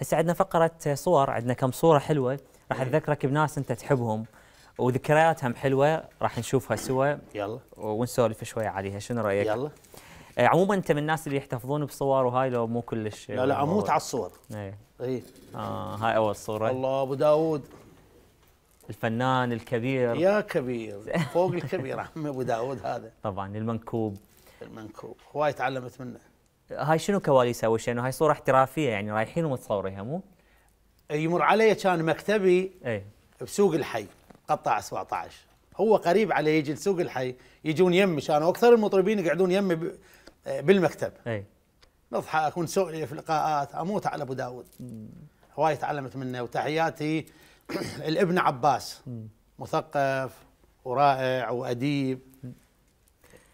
هسه عندنا فقره صور عندنا كم صوره حلوه راح اذكرك بناس انت تحبهم وذكرياتهم حلوه راح نشوفها سوا يلا ونسولف شوي عليها شنو رايك يلا آه، عموما انت من الناس اللي يحتفظون بصور وهاي لو مو كلش لا لا اموت على الصور اي اي آه هاي اول صوره الله ابو داوود الفنان الكبير يا كبير فوق الكبير عمي ابو داوود هذا طبعا المنكوب المنكوب هواي تعلمت منه هاي شنو كواليسها اول شيء؟ هاي صوره احترافيه يعني رايحين ومتصوريها مو؟ يمر علي كان مكتبي اي بسوق الحي قطاع 17 هو قريب عليه يجي لسوق الحي يجون يمي كانوا اكثر المطربين يقعدون يمي بالمكتب اي نضحك ونسولف لقاءات اموت على ابو داود هواي تعلمت منه وتحياتي الابن عباس مثقف ورائع واديب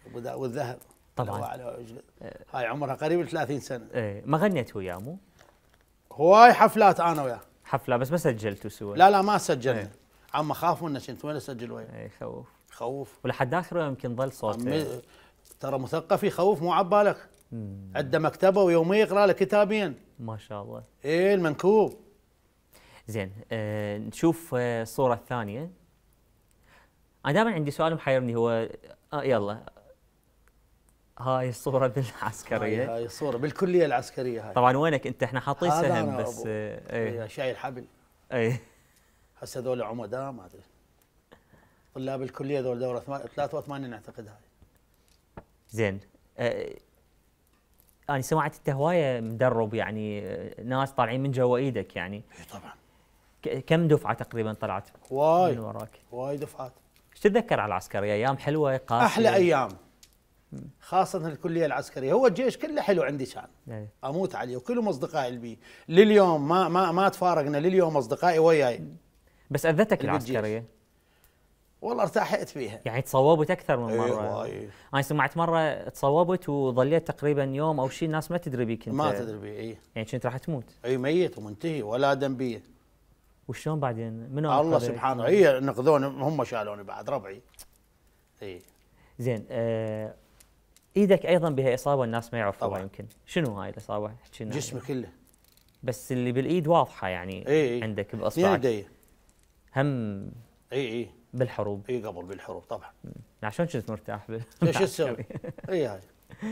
ابو داود ذهب طبعا على إيه. هاي عمرها قريب 30 سنه ايه ما غنيت وياه مو؟ هواي حفلات انا وياه حفله بس ما سجلتوا سوى لا لا ما سجلنا ايه. عم اخاف منه كنت وين اسجل وياه اي خوف خوف ولحد اخره يمكن ظل صوته ايه. ترى مثقف يخوف مو عبالك عنده مكتبه ويوميا يقرا له كتابين ما شاء الله ايه المنكوب زين آه نشوف إيه، الصوره آه الثانيه انا دائما عندي سؤال محيرني هو آه يلا هاي الصورة بالعسكرية هاي, هاي الصورة بالكلية العسكرية هاي طبعا وينك انت احنا حاطين سهم بس ايه شايل حبل اي هسه هذول عمداء ما ادري طلاب الكلية هذول دورة 83 اعتقد هاي زين اه انا سمعت انت هوايه مدرب يعني آه، ناس طالعين من جوا ايدك يعني اي طبعا كم دفعه تقريبا طلعت؟ هواي من وراك؟ هواي دفعات ايش تتذكر على العسكريه؟ ايام حلوه قاسيه احلى ايام خاصة الكلية العسكرية هو الجيش كله حلو عندي كان أموت عليه وكلهم أصدقائي اللي لليوم ما ما ما تفارقنا لليوم أصدقائي وياي بس أذتك العسكرية والله ارتحت فيها يعني تصوبت أكثر من إيه، مرة أيوة. أنا سمعت مرة تصوبت وظليت تقريبا يوم أو شيء الناس ما تدري بيك أنت ما تدري بي أي. يعني كنت راح تموت أي ميت ومنتهي ولا دم بي وشلون بعدين منو الله سبحانه هي نقذوني هم شالوني بعد ربعي اي زين آه ايدك ايضا بها اصابه الناس ما يعرفوها يمكن شنو هاي الاصابه حكينا جسمي كله بس اللي بالايد واضحه يعني إيه عندك باصبعك ايدي هم اي اي بالحروب اي قبل بالحروب طبعا عشان كنت مرتاح شو تسوي؟ اي هاي